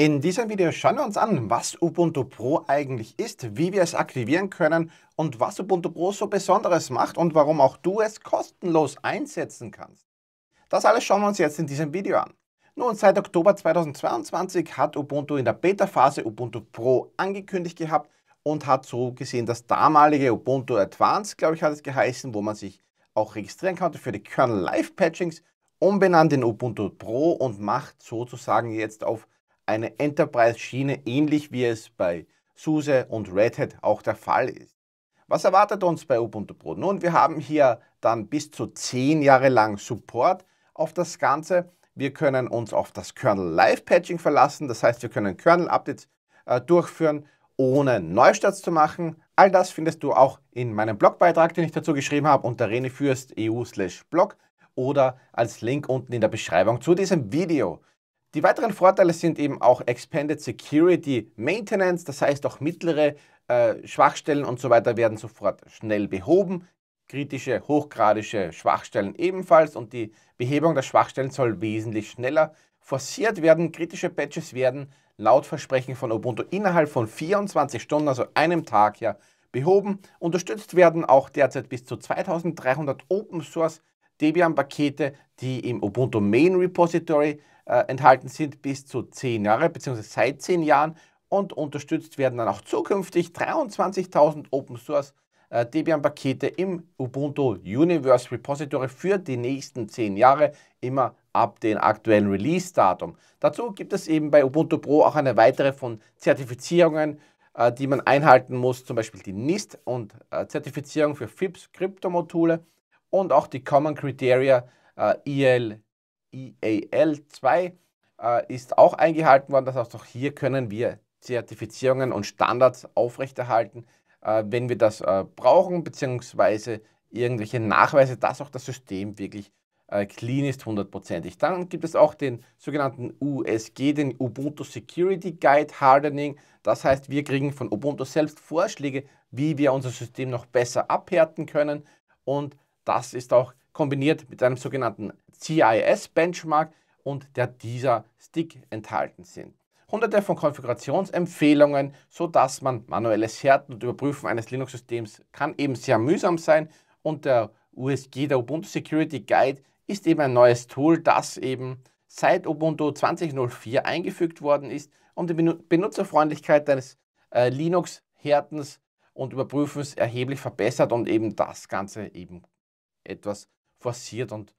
In diesem Video schauen wir uns an, was Ubuntu Pro eigentlich ist, wie wir es aktivieren können und was Ubuntu Pro so Besonderes macht und warum auch du es kostenlos einsetzen kannst. Das alles schauen wir uns jetzt in diesem Video an. Nun, seit Oktober 2022 hat Ubuntu in der Beta-Phase Ubuntu Pro angekündigt gehabt und hat so gesehen das damalige Ubuntu Advanced, glaube ich, hat es geheißen, wo man sich auch registrieren konnte für die Kernel Live Patchings, umbenannt in Ubuntu Pro und macht sozusagen jetzt auf eine Enterprise-Schiene, ähnlich wie es bei SUSE und Red Hat auch der Fall ist. Was erwartet uns bei Ubuntu Pro? Nun, wir haben hier dann bis zu 10 Jahre lang Support auf das Ganze. Wir können uns auf das Kernel Live Patching verlassen, das heißt, wir können Kernel Updates äh, durchführen, ohne Neustarts zu machen. All das findest du auch in meinem Blogbeitrag, den ich dazu geschrieben habe, unter renefürst.eu/blog oder als Link unten in der Beschreibung zu diesem Video. Die weiteren Vorteile sind eben auch Expanded Security Maintenance, das heißt auch mittlere äh, Schwachstellen und so weiter werden sofort schnell behoben, kritische, hochgradische Schwachstellen ebenfalls und die Behebung der Schwachstellen soll wesentlich schneller forciert werden. Kritische Patches werden laut Versprechen von Ubuntu innerhalb von 24 Stunden, also einem Tag ja, behoben. Unterstützt werden auch derzeit bis zu 2300 Open Source Debian-Pakete, die im Ubuntu Main Repository äh, enthalten sind, bis zu 10 Jahre bzw. seit 10 Jahren und unterstützt werden dann auch zukünftig 23.000 Open Source äh, Debian-Pakete im Ubuntu Universe Repository für die nächsten 10 Jahre, immer ab dem aktuellen Release-Datum. Dazu gibt es eben bei Ubuntu Pro auch eine weitere von Zertifizierungen, äh, die man einhalten muss, zum Beispiel die NIST und äh, Zertifizierung für FIPS Kryptomodule und auch die Common Criteria äh, EL, EAL2 äh, ist auch eingehalten worden. Das heißt, auch hier können wir Zertifizierungen und Standards aufrechterhalten, äh, wenn wir das äh, brauchen, beziehungsweise irgendwelche Nachweise, dass auch das System wirklich äh, clean ist, hundertprozentig. Dann gibt es auch den sogenannten USG, den Ubuntu Security Guide Hardening. Das heißt, wir kriegen von Ubuntu selbst Vorschläge, wie wir unser System noch besser abhärten können und das ist auch kombiniert mit einem sogenannten CIS-Benchmark und der dieser Stick enthalten sind. Hunderte von Konfigurationsempfehlungen, sodass man manuelles Härten und Überprüfen eines Linux-Systems kann eben sehr mühsam sein und der USG, der Ubuntu Security Guide, ist eben ein neues Tool, das eben seit Ubuntu 20.04 eingefügt worden ist, um die Benutzerfreundlichkeit deines äh, Linux-Härtens und Überprüfens erheblich verbessert und eben das Ganze eben etwas forciert und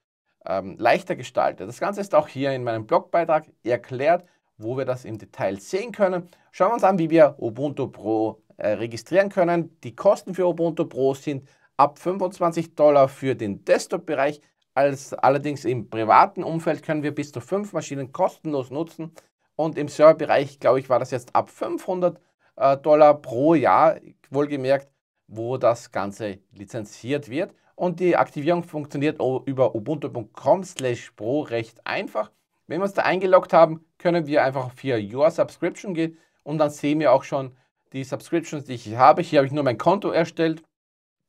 ähm, leichter gestaltet. Das Ganze ist auch hier in meinem Blogbeitrag erklärt, wo wir das im Detail sehen können. Schauen wir uns an, wie wir Ubuntu Pro äh, registrieren können. Die Kosten für Ubuntu Pro sind ab 25 Dollar für den Desktop-Bereich. allerdings im privaten Umfeld können wir bis zu fünf Maschinen kostenlos nutzen. Und im Serverbereich, glaube ich, war das jetzt ab 500 äh, Dollar pro Jahr, wohlgemerkt, wo das Ganze lizenziert wird und die Aktivierung funktioniert über ubuntu.com slash pro recht einfach. Wenn wir uns da eingeloggt haben, können wir einfach auf hier Your Subscription gehen und dann sehen wir auch schon die Subscriptions, die ich habe. Hier habe ich nur mein Konto erstellt,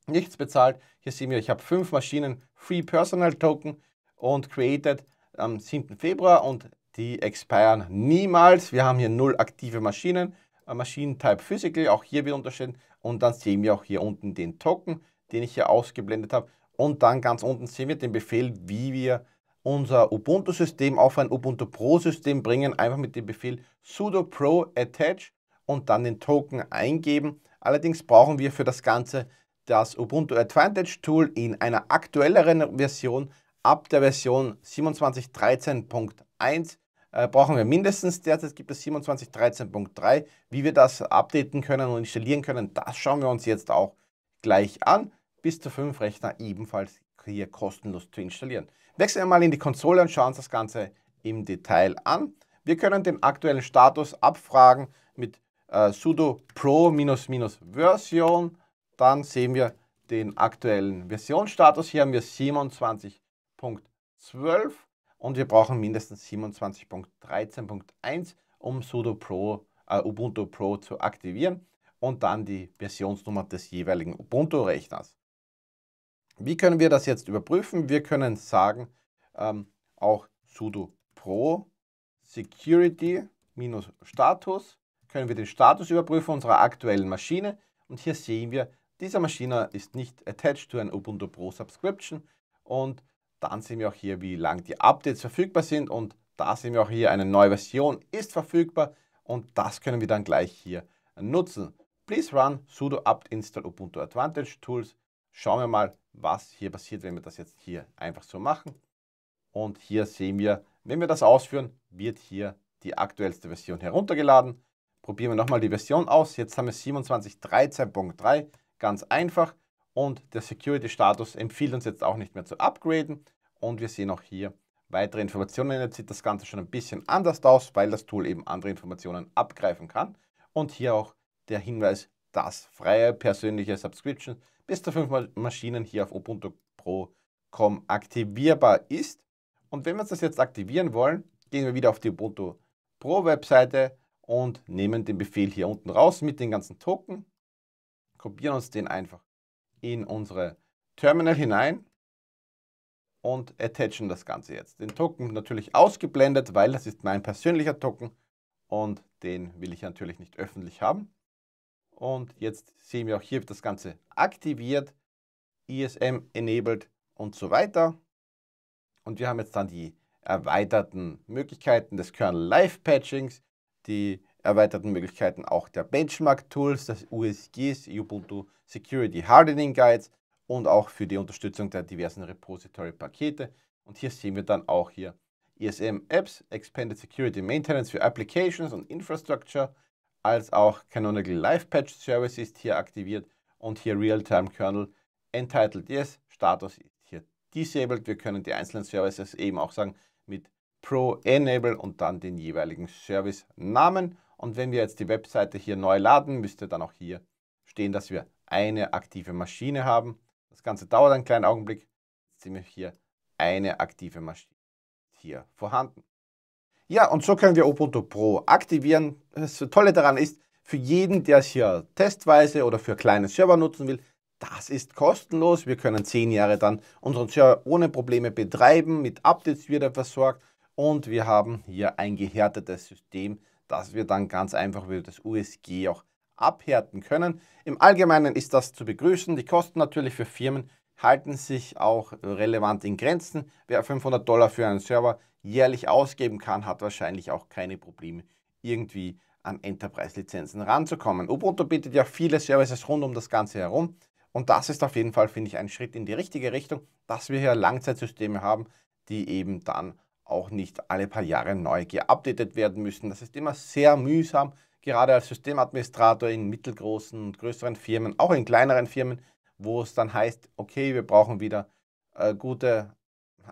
nichts bezahlt. Hier sehen wir, ich habe fünf Maschinen Free Personal Token und created am 7. Februar und die expiren niemals. Wir haben hier null aktive Maschinen. Äh, Maschinen Type Physical, auch hier wird unterschieden. Und dann sehen wir auch hier unten den Token den ich hier ausgeblendet habe. Und dann ganz unten sehen wir den Befehl, wie wir unser Ubuntu-System auf ein Ubuntu Pro-System bringen. Einfach mit dem Befehl sudo pro attach und dann den Token eingeben. Allerdings brauchen wir für das Ganze das Ubuntu Advantage Tool in einer aktuelleren Version. Ab der Version 27.13.1 äh, brauchen wir mindestens derzeit gibt es 27.13.3. Wie wir das updaten können und installieren können, das schauen wir uns jetzt auch gleich an bis zu fünf Rechner ebenfalls hier kostenlos zu installieren. Wechseln wir mal in die Konsole und schauen uns das Ganze im Detail an. Wir können den aktuellen Status abfragen mit äh, sudo pro-version. Dann sehen wir den aktuellen Versionsstatus. Hier haben wir 27.12 und wir brauchen mindestens 27.13.1, um sudo pro, äh, Ubuntu Pro zu aktivieren und dann die Versionsnummer des jeweiligen Ubuntu-Rechners. Wie können wir das jetzt überprüfen? Wir können sagen, ähm, auch sudo pro security minus Status können wir den Status überprüfen unserer aktuellen Maschine. Und hier sehen wir, dieser Maschine ist nicht attached to an Ubuntu Pro Subscription. Und dann sehen wir auch hier, wie lang die Updates verfügbar sind. Und da sehen wir auch hier, eine neue Version ist verfügbar. Und das können wir dann gleich hier nutzen. Please run sudo apt install Ubuntu Advantage Tools. Schauen wir mal, was hier passiert, wenn wir das jetzt hier einfach so machen. Und hier sehen wir, wenn wir das ausführen, wird hier die aktuellste Version heruntergeladen. Probieren wir nochmal die Version aus. Jetzt haben wir 27.13.3, ganz einfach. Und der Security-Status empfiehlt uns jetzt auch nicht mehr zu upgraden. Und wir sehen auch hier weitere Informationen. Jetzt sieht das Ganze schon ein bisschen anders aus, weil das Tool eben andere Informationen abgreifen kann. Und hier auch der Hinweis, das freie persönliche Subscription bis zu fünf Maschinen hier auf Ubuntu Pro.com aktivierbar ist. Und wenn wir das jetzt aktivieren wollen, gehen wir wieder auf die Ubuntu Pro Webseite und nehmen den Befehl hier unten raus mit den ganzen Token, kopieren uns den einfach in unsere Terminal hinein und attachen das Ganze jetzt. Den Token natürlich ausgeblendet, weil das ist mein persönlicher Token und den will ich natürlich nicht öffentlich haben. Und jetzt sehen wir auch hier das Ganze aktiviert, ISM enabled und so weiter. Und wir haben jetzt dann die erweiterten Möglichkeiten des Kernel Live Patchings, die erweiterten Möglichkeiten auch der Benchmark Tools, des USGs, Ubuntu Security Hardening Guides und auch für die Unterstützung der diversen Repository Pakete. Und hier sehen wir dann auch hier ISM Apps, Expanded Security Maintenance für Applications und Infrastructure als auch Canonical Live Patch Service ist hier aktiviert und hier Realtime Kernel Entitled Yes, Status ist hier Disabled. Wir können die einzelnen Services eben auch sagen mit Pro Enable und dann den jeweiligen Service-Namen. Und wenn wir jetzt die Webseite hier neu laden, müsste dann auch hier stehen, dass wir eine aktive Maschine haben. Das Ganze dauert einen kleinen Augenblick. Jetzt sehen wir hier eine aktive Maschine hier vorhanden. Ja, und so können wir Ubuntu Pro aktivieren. Das Tolle daran ist, für jeden, der es hier testweise oder für kleine Server nutzen will, das ist kostenlos. Wir können zehn Jahre dann unseren Server ohne Probleme betreiben. Mit Updates wird er versorgt. Und wir haben hier ein gehärtetes System, das wir dann ganz einfach über das USG auch abhärten können. Im Allgemeinen ist das zu begrüßen. Die Kosten natürlich für Firmen halten sich auch relevant in Grenzen. Wer 500 Dollar für einen Server jährlich ausgeben kann, hat wahrscheinlich auch keine Probleme, irgendwie an Enterprise-Lizenzen ranzukommen. Ubuntu bietet ja viele Services rund um das Ganze herum. Und das ist auf jeden Fall, finde ich, ein Schritt in die richtige Richtung, dass wir hier Langzeitsysteme haben, die eben dann auch nicht alle paar Jahre neu geupdatet werden müssen. Das ist immer sehr mühsam, gerade als Systemadministrator in mittelgroßen und größeren Firmen, auch in kleineren Firmen, wo es dann heißt, okay, wir brauchen wieder äh, gute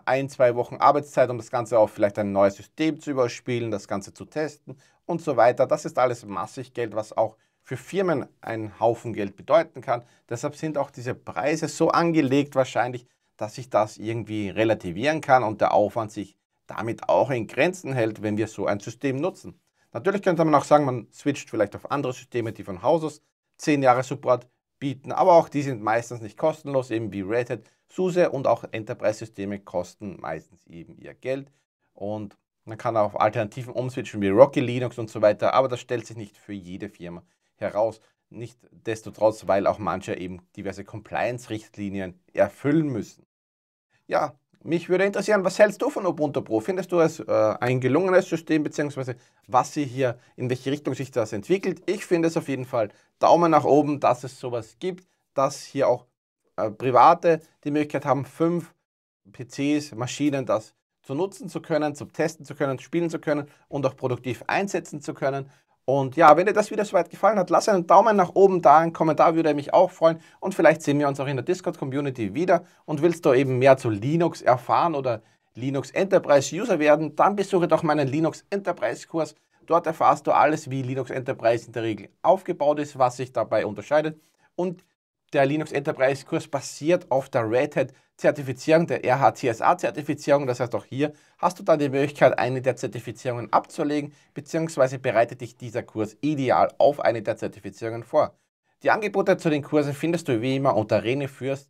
ein, zwei Wochen Arbeitszeit, um das Ganze auf vielleicht ein neues System zu überspielen, das Ganze zu testen und so weiter. Das ist alles massig Geld, was auch für Firmen einen Haufen Geld bedeuten kann. Deshalb sind auch diese Preise so angelegt wahrscheinlich, dass sich das irgendwie relativieren kann und der Aufwand sich damit auch in Grenzen hält, wenn wir so ein System nutzen. Natürlich könnte man auch sagen, man switcht vielleicht auf andere Systeme, die von Haus aus zehn Jahre Support bieten. Aber auch die sind meistens nicht kostenlos, eben wie Red Hat, SUSE und auch Enterprise-Systeme kosten meistens eben ihr Geld. Und man kann auf Alternativen umswitchen wie Rocky Linux und so weiter, aber das stellt sich nicht für jede Firma heraus. Nichtsdestotrotz, weil auch manche eben diverse Compliance-Richtlinien erfüllen müssen. Ja, mich würde interessieren, was hältst du von Ubuntu Pro? Findest du es äh, ein gelungenes System, beziehungsweise was sie hier, in welche Richtung sich das entwickelt? Ich finde es auf jeden Fall Daumen nach oben, dass es sowas gibt, dass hier auch äh, Private die Möglichkeit haben, fünf PCs, Maschinen, das zu nutzen zu können, zu testen zu können, spielen zu können und auch produktiv einsetzen zu können. Und ja, wenn dir das Video soweit gefallen hat, lass einen Daumen nach oben da, einen Kommentar würde mich auch freuen und vielleicht sehen wir uns auch in der Discord-Community wieder. Und willst du eben mehr zu Linux erfahren oder Linux Enterprise User werden, dann besuche doch meinen Linux Enterprise Kurs. Dort erfahrst du alles, wie Linux Enterprise in der Regel aufgebaut ist, was sich dabei unterscheidet. Und der Linux Enterprise Kurs basiert auf der Red Hat Zertifizierung, der RHTSA-Zertifizierung. Das heißt, auch hier hast du dann die Möglichkeit, eine der Zertifizierungen abzulegen, beziehungsweise bereitet dich dieser Kurs ideal auf eine der Zertifizierungen vor. Die Angebote zu den Kursen findest du wie immer unter renefürst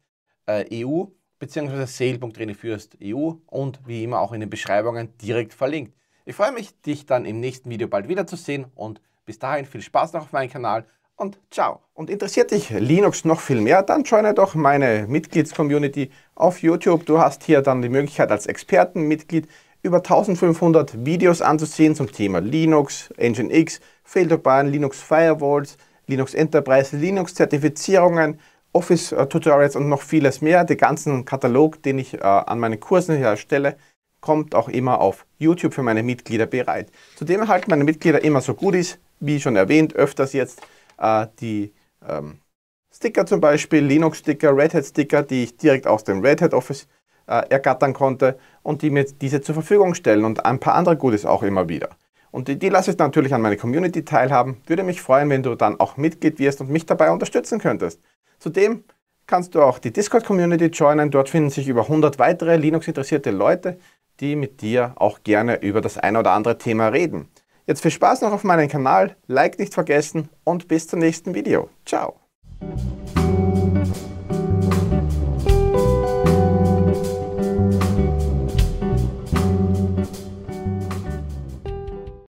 EU bzw. sale.renefürst EU und wie immer auch in den Beschreibungen direkt verlinkt. Ich freue mich, dich dann im nächsten Video bald wiederzusehen und bis dahin viel Spaß noch auf meinem Kanal und ciao. Und interessiert dich Linux noch viel mehr, dann joine doch meine Mitgliedscommunity auf YouTube. Du hast hier dann die Möglichkeit als Expertenmitglied über 1500 Videos anzusehen zum Thema Linux, Nginx, Fehldobahn, Linux Firewalls, Linux Enterprise, Linux Zertifizierungen, Office äh, Tutorials und noch vieles mehr. Den ganzen Katalog, den ich äh, an meinen Kursen erstelle, kommt auch immer auf YouTube für meine Mitglieder bereit. Zudem erhalten meine Mitglieder immer so Goodies, wie schon erwähnt, öfters jetzt äh, die ähm, Sticker zum Beispiel, Linux-Sticker, Red Hat-Sticker, die ich direkt aus dem Red Hat Office äh, ergattern konnte und die mir diese zur Verfügung stellen und ein paar andere Gutes auch immer wieder. Und die, die lasse ich natürlich an meine Community teilhaben. Würde mich freuen, wenn du dann auch Mitglied wirst und mich dabei unterstützen könntest. Zudem kannst du auch die Discord-Community joinen. Dort finden sich über 100 weitere Linux-interessierte Leute, die mit dir auch gerne über das ein oder andere Thema reden. Jetzt viel Spaß noch auf meinem Kanal, Like nicht vergessen und bis zum nächsten Video. Ciao!